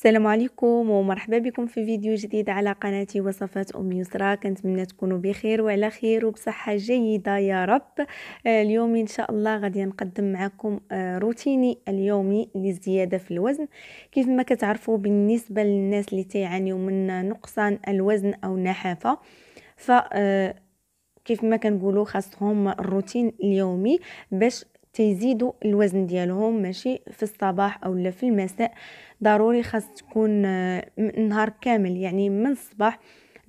السلام عليكم ومرحبا بكم في فيديو جديد على قناتي وصفات ام يسرى كنتمنى تكونوا بخير وعلى خير وبصحه جيده يا رب آه، اليوم ان شاء الله غادي نقدم معكم آه، روتيني اليومي للزياده في الوزن كيف ما كتعرفوا بالنسبه للناس اللي تيعانيو من نقصان الوزن او النحافه ف آه، كيف ما كنقولوا خاصهم الروتين اليومي باش تيزيدوا الوزن ديالهم ماشي في الصباح او في المساء ضروري خاص تكون آه، نهار كامل يعني من الصباح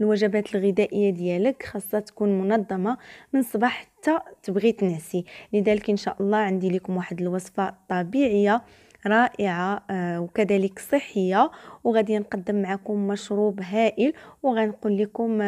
الوجبات الغذائيه ديالك خاصها تكون منظمه من الصباح حتى تبغي تنعسي لذلك ان شاء الله عندي لكم واحد الوصفه طبيعيه رائعه آه، وكذلك صحيه وغادي نقدم معكم مشروب هائل وغنقول لكم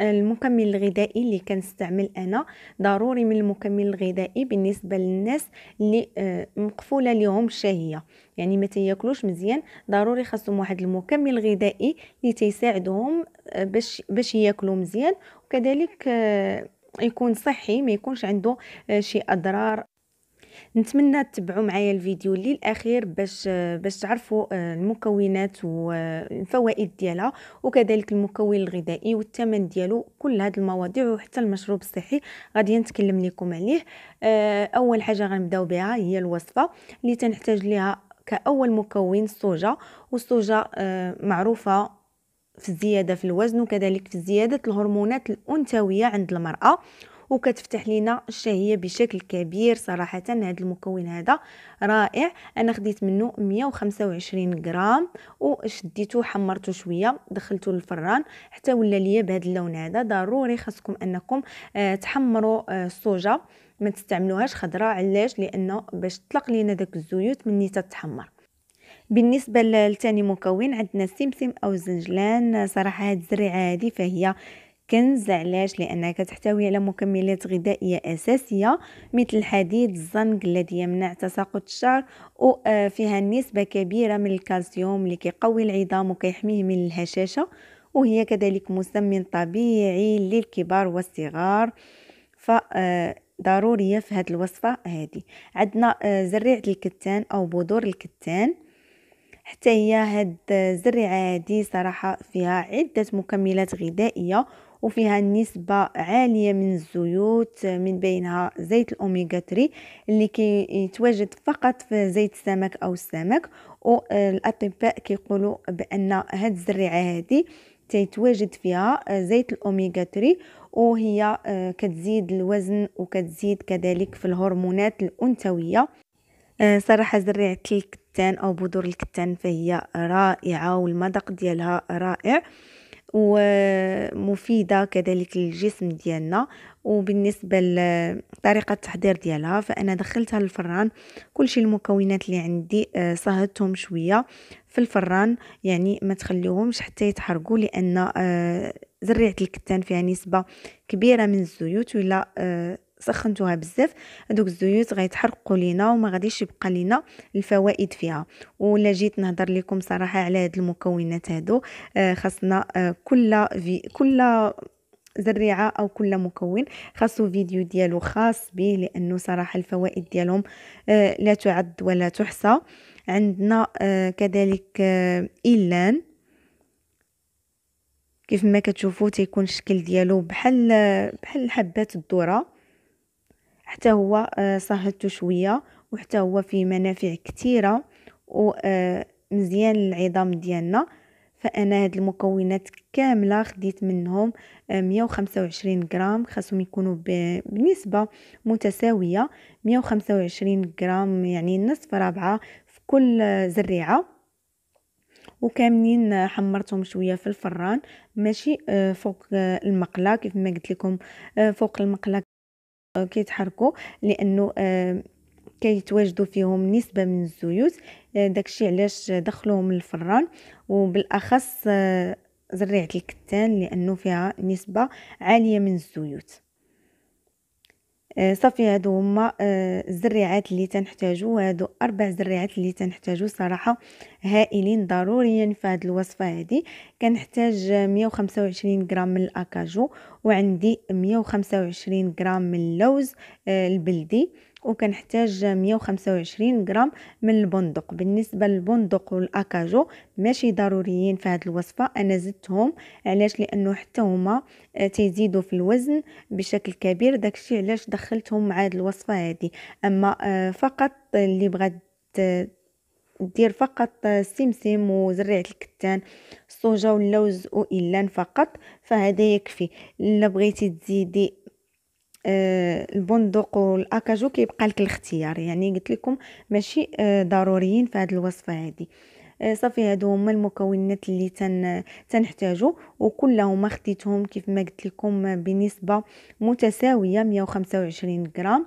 المكمل الغذائي اللي كنستعمل انا ضروري من المكمل الغذائي بالنسبه للناس اللي آه، مقفوله ليهم الشهيه يعني ما تياكلوش مزيان ضروري خاصهم واحد المكمل الغذائي اللي تيساعدهم آه، باش باش ياكلوا مزيان وكذلك آه، يكون صحي ما يكونش عنده شي اضرار نتمنى تتبعوا معايا الفيديو للاخير باش باش تعرفوا آه، المكونات والفوائد آه، ديالها وكذلك المكون الغذائي والثمن ديالو كل هاد المواضيع وحتى المشروب الصحي غادي نتكلم لكم عليه آه، اول حاجه غنبداو بها هي الوصفه اللي تنحتاج ليها كاول مكون الصوجه والصوجه معروفه في الزياده في الوزن وكذلك في زياده الهرمونات الانثويه عند المراه وكتفتح لينا الشهيه بشكل كبير صراحه هذا المكون هذا رائع انا خديت منه 125 غرام وشديته حمرته شويه دخلته للفران حتى ولا ليا بهذا اللون هذا ضروري خاصكم انكم آه، تحمروا آه، الصوجه ما تستعملوهاش خضراء علاش لانه باش تطلق لينا داك الزيوت مني تتحمر بالنسبه لثاني مكون عندنا السمسم او الزنجلان صراحه هاد الزريعه هذه فهي كنز علاش لانها كتحتوي على مكملات غذائيه اساسيه مثل الحديد الزنك الذي يمنع تساقط الشعر وفيها آه، نسبه كبيره من الكالسيوم اللي كيقوي العظام وكيحميه من الهشاشه وهي كذلك مسمن طبيعي للكبار والصغار ف آه، ضرورية في هذه الوصفة هذه عندنا آه، زريعة الكتان أو بذور الكتان حتى هي هاد الزريعة هذه صراحة فيها عدة مكملات غذائية وفيها نسبة عالية من الزيوت من بينها زيت الأوميغا 3 اللي كيتواجد فقط في زيت السمك أو السمك والأطباء كيقولوا بأن هاد الزريعة هادي تيتواجد فيها زيت الأوميغا 3 وهي آه، كتزيد الوزن وكتزيد كذلك في الهرمونات الأنثوية آه، صراحة زريعة الكتان أو بذور الكتان فهي رائعة والمذاق ديالها رائع ومفيدة كذلك للجسم ديالنا وبالنسبة لطريقة التحضير ديالها فأنا دخلتها للفران كلشي المكونات اللي عندي آه، صهدتهم شوية في الفران يعني ما تخليوهمش حتى يتحرقوا لأن آه، زريعة الكتان فيها نسبة كبيرة من الزيوت ولا آه، سخنتوها بزاف هذوك الزيوت غيتحرقوا لينا وما غاديش يبقى لينا الفوائد فيها ولا جيت نهضر لكم صراحه على هاد المكونات هادو آه، خاصنا آه، كل في كل زريعه او كل مكون خاصو فيديو ديالو خاص به لانه صراحه الفوائد ديالهم آه، لا تعد ولا تحصى عندنا كذلك إيلان كيف ما كتشوفوا تيكون الشكل ديالو بحال بحال حبات الذره حتى هو آه، صهدته شويه وحتى هو فيه منافع كثيره ومزيان آه، للعظام ديالنا فانا هاد المكونات كامله خديت منهم 125 آه، غرام خاصهم يكونوا بنسبه متساويه 125 غرام يعني نصف رابعه في كل زريعه وكاملين حمرتهم شويه في الفران ماشي فوق المقله كيف ما قلت لكم فوق المقله كيتحركوا لانه كيتواجدوا فيهم نسبه من الزيوت آه، داكشي علاش دخلوهم للفران وبالاخص آه، زريعه الكتان لانه فيها نسبه عاليه من الزيوت صافي هادو هما آه، الزريعات اللي تنحتاجو هادو اربع زريعات اللي تنحتاجو صراحه هائلين ضروريا في هاد الوصفه هادي كنحتاج 125 غرام من الاكاجو وعندي 125 غرام من اللوز آه، البلدي وكنحتاج 125 غرام من البندق بالنسبه للبندق والاكاجو ماشي ضروريين في هذه الوصفه انا زدتهم علاش لانه حتى هما آه، تيزيدوا في الوزن بشكل كبير داكشي علاش دخلتهم مع هذه الوصفه هذه اما آه، فقط اللي بغات آه، دير فقط السمسم وزريعه الكتان الصوجه واللوز والان فقط فهذا يكفي الا بغيتي تزيدي آه، البندق والاكاجو كيبقى لك الاختيار يعني قلت لكم ماشي آه، ضروريين في هذه الوصفه هذه آه، صافي هادو هما المكونات اللي تن تنحتاجو وكلهم خديتهم كيف ما قلت لكم بنسبه متساويه 125 غرام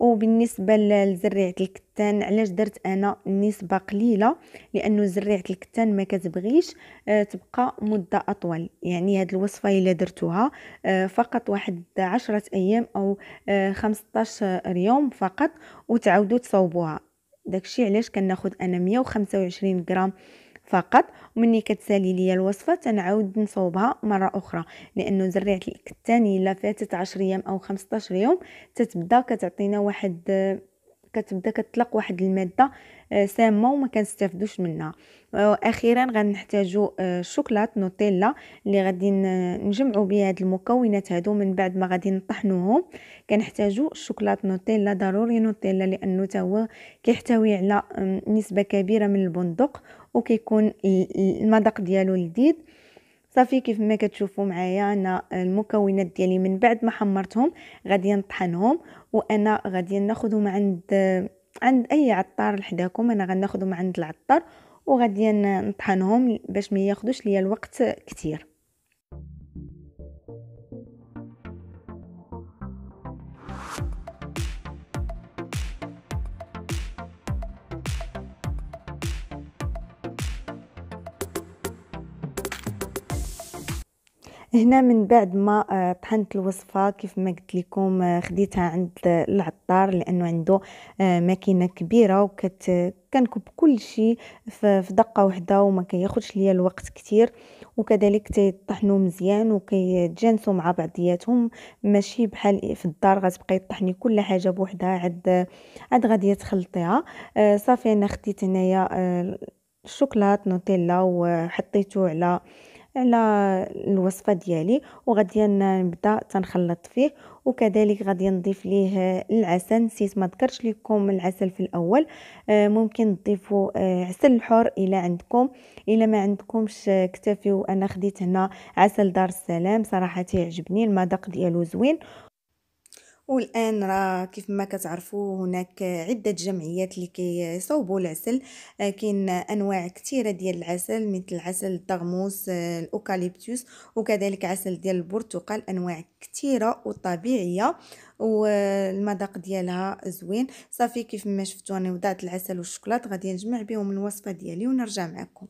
وبالنسبه لزريعه الكتان علاش درت انا نسبه قليله لانه زريعه الكتان ما كتبغيش آه، تبقى مده اطول يعني هاد الوصفه الا درتوها آه، فقط واحد عشرة ايام او 15 آه، يوم فقط وتعودوا تصاوبوها داكشي علاش كناخد انا 125 غرام فقط ومني كتسالي ليا الوصفه تنعاود نصوبها مره اخرى لانه زريعه الكتاني الا فاتت 10 ايام او 15 يوم تتبدا كتعطينا واحد كتبدا كتطلق واحد الماده آه، سامه وما كنستافدوش منها اخيرا غنحتاجو آه، شوكولات نوتيلا اللي غادي نجمعو بها هاد المكونات هادو من بعد ما غادي نطحنوهم كنحتاجو شوكولات نوتيلا ضروري نوتيلا لانه تا هو كيحتوي على نسبه كبيره من البندق وكيكون المذاق ديالو لذيذ صافي كيف ما كتشوفوا معايا انا المكونات ديالي من بعد ما حمرتهم غادي نطحنهم وانا غادي ناخذهم عند عند اي عطار لحداكم انا غناخذهم عند العطار وغادي نطحنهم باش ما ياخذوش ليا الوقت كثير هنا من بعد ما آه، طحنت الوصفه كيف ما قلت لكم آه، خديتها عند العطار لانه عنده آه، ماكينه كبيره وكت كنكب كل شيء في دقه واحده وما كياخذش ليا الوقت كتير وكذلك تيطحنوا مزيان وكيتجانسوا مع بعضياتهم ماشي بحال في الدار غتبقاي تطحني كل حاجه بوحدها عاد عاد غادي تخلطيها صافي انا خديت هنايا الشوكولات نوتيلا وحطيته على على الوصفه ديالي وغادي نبدا تنخلط فيه وكذلك غادي نضيف ليه العسل نسيت ما ذكرتش لكم العسل في الاول آه، ممكن تضيفوا آه، عسل الحر الا عندكم الا ما عندكمش آه، اكتفيوا انا خديت هنا عسل دار السلام صراحه تيعجبني المذاق ديالو زوين والان راه كيف ما كتعرفوا هناك عده جمعيات اللي كيصوبوا العسل آه، كاين انواع كثيره ديال العسل مثل عسل الطغموس آه، الاوكاليبتوس وكذلك عسل ديال البرتقال انواع كثيره وطبيعيه والمذاق ديالها زوين صافي كيف ما شفتوا انا وضعت العسل والشوكولاط غادي نجمع بهم الوصفه ديالي ونرجع معكم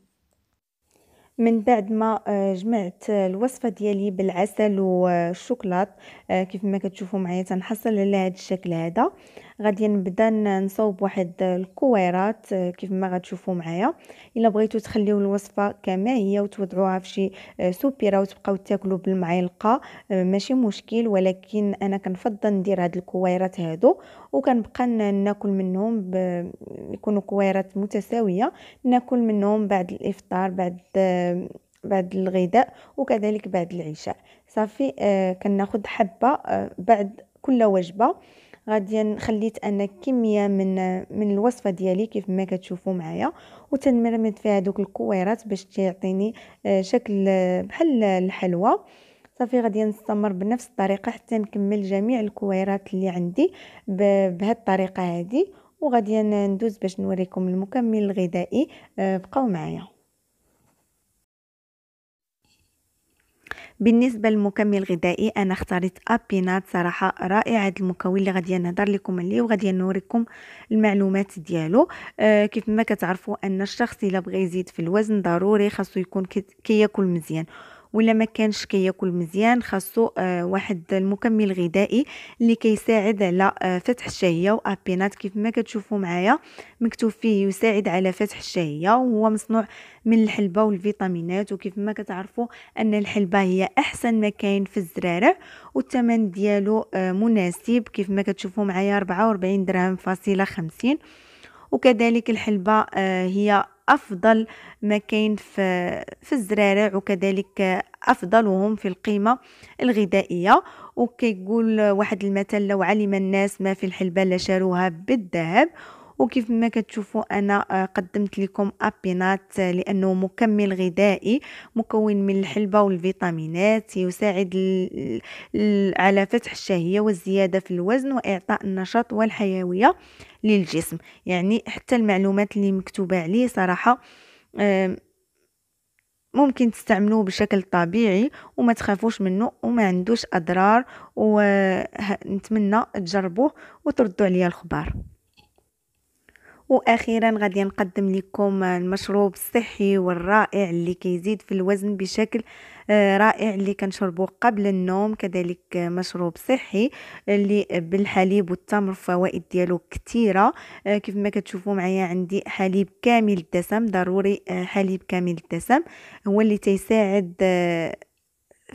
من بعد ما آه، جمعت الوصفة ديالي بالعسل والشوكولات آه، كيف ما كتشوفوا معايا تنحصل على هذا الشكل هذا غادي نبدا نصاوب واحد الكويرات آه، كيف ما غتشوفوا معايا الا بغيتو تخليو الوصفه كما هي وتوضعوها في شي آه، سوبيره وتبقاو تاكلوا بالمعلقه آه، ماشي مشكل ولكن انا كنفضل ندير هاد الكويرات هادو وكنبقى ناكل منهم ب... يكونوا كويرات متساويه ناكل منهم بعد الافطار بعد بعد الغداء وكذلك بعد العشاء صافي آه كناخذ حبه آه بعد كل وجبه غادي خليت انا كميه من من الوصفه ديالي كيف ما كتشوفوا معايا وتنمرمد فيها دوك الكويرات باش تعطيني آه، شكل آه، بحال الحلوى صافي غادي نستمر بنفس الطريقه حتى نكمل جميع الكويرات اللي عندي بهذه الطريقه هذه وغادي ندوز باش نوريكم المكمل الغذائي آه، بقاو معايا بالنسبة للمكمل الغذائي أنا اختاريت أبينات صراحة رائع هاد المكون اللي غادي نهضر لكم عليه وغادي نوريكم المعلومات ديالو آه كيف ما كتعرفوا أن الشخص إلا بغى يزيد في الوزن ضروري خاصو يكون كياكل كي مزيان ولا ما كانش كياكل مزيان خاصو آه، واحد المكمل غذائي اللي كيساعد على آه، فتح الشهيه وابينات كيف ما كتشوفوا معايا مكتوب فيه يساعد على فتح الشهيه وهو مصنوع من الحلبه والفيتامينات وكيف ما كتعرفوا ان الحلبه هي احسن ما كاين في الزرارع والثمن ديالو آه، مناسب كيف ما كتشوفوا معايا 44 درهم فاصله 50 وكذلك الحلبة آه، هي أفضل ما كان في, في الزرارع وكذلك أفضلهم في القيمة الغذائية وكيقول واحد المثل لو علم الناس ما في الحلبة لشاروها بالذهب وكيف ما كتشوفوا انا آه، قدمت لكم ابينات آه، لانه مكمل غذائي مكون من الحلبة والفيتامينات يساعد على فتح الشهية والزيادة في الوزن واعطاء النشاط والحيوية للجسم يعني حتى المعلومات اللي مكتوبة عليه صراحة ممكن تستعملوه بشكل طبيعي وما تخافوش منه وما عندوش اضرار ونتمنى تجربوه وتردوا عليا الخبار واخيرا غادي نقدم لكم المشروب الصحي والرائع اللي كيزيد في الوزن بشكل آه، رائع اللي كنشربو قبل النوم كذلك مشروب صحي اللي بالحليب والتمر فوائد ديالو كثيره آه، كيف ما كتشوفوا معايا عندي حليب كامل الدسم ضروري آه، حليب كامل الدسم هو اللي تيساعد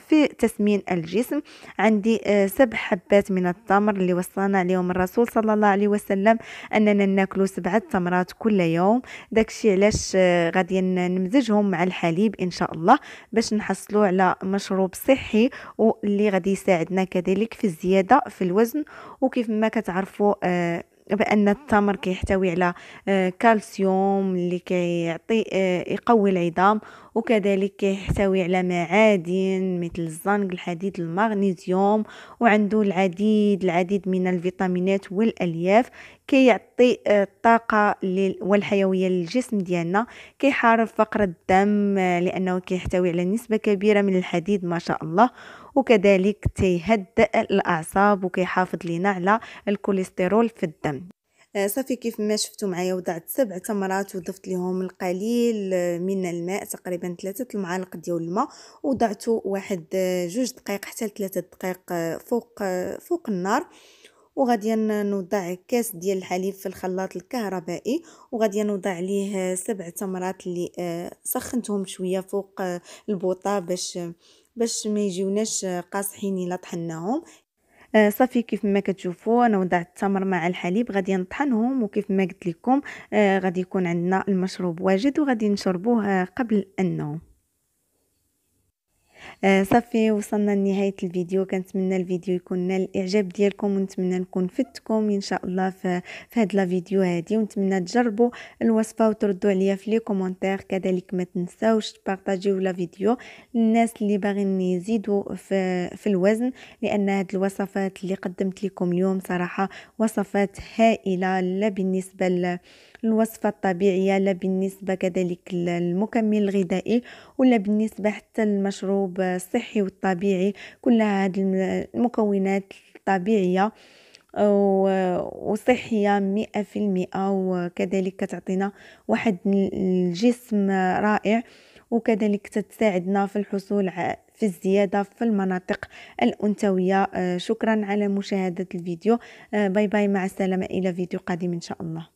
في تسمين الجسم عندي آه، سبع حبات من التمر اللي وصلنا عليهم الرسول صلى الله عليه وسلم اننا ناكلوا سبعه تمرات كل يوم داكشي علاش آه، غادي نمزجهم مع الحليب ان شاء الله باش نحصلوا على مشروب صحي واللي غادي يساعدنا كذلك في الزياده في الوزن وكيف ما كتعرفوا آه، بان التمر كيحتوي على آه، كالسيوم اللي كيعطي آه، يقوي العظام وكذلك كيحتوي على معادن مثل الزنك الحديد المغنيسيوم وعنده العديد العديد من الفيتامينات والالياف كيعطي آه، الطاقه والحيويه للجسم ديالنا كيحارب فقر الدم لانه كيحتوي على نسبه كبيره من الحديد ما شاء الله وكذلك تيهدئ الاعصاب وكيحافظ لينا على الكوليسترول في الدم آه، صافي كيف ما شفتوا معايا وضعت سبع تمرات وضفت لهم القليل آه، من الماء تقريبا ثلاثة المعالق ديال الماء وضعت واحد آه، جوج دقائق حتى ثلاثة دقائق فوق فوق النار وغادي نوضع كاس ديال الحليب في الخلاط الكهربائي وغادي نوضع عليه سبع تمرات اللي سخنتهم شويه فوق البوطه باش باش ما يجيوناش قاصحين الا طحناهم آه، صافي كيف ما كتشوفوا انا وضعت التمر مع الحليب غادي نطحنهم وكيف ما قلت لكم آه، غادي يكون عندنا المشروب واجد وغادي نشربوه قبل النوم آه، صافي وصلنا لنهايه الفيديو كنتمنى الفيديو يكون نال الاعجاب ديالكم ونتمنى نكون فدتكم ان شاء الله في, في هاد لا فيديو هادي ونتمنى تجربوا الوصفه وتردوا عليا في لي كومونتير كذلك ما تنساوش تبارطاجيو لا فيديو للناس اللي باغيين يزيدوا في, في الوزن لان هاد الوصفات اللي قدمت لكم اليوم صراحه وصفات هائله لا بالنسبه ل الوصفة الطبيعية لا بالنسبة كذلك للمكمل الغذائي ولا بالنسبة حتى للمشروب الصحي والطبيعي كل هذه المكونات الطبيعية وصحية مئة في المئة وكذلك تعطينا واحد الجسم رائع وكذلك تساعدنا في الحصول في الزيادة في المناطق الأنثوية آه، شكرا على مشاهدة الفيديو آه، باي باي مع السلامة إلى فيديو قادم إن شاء الله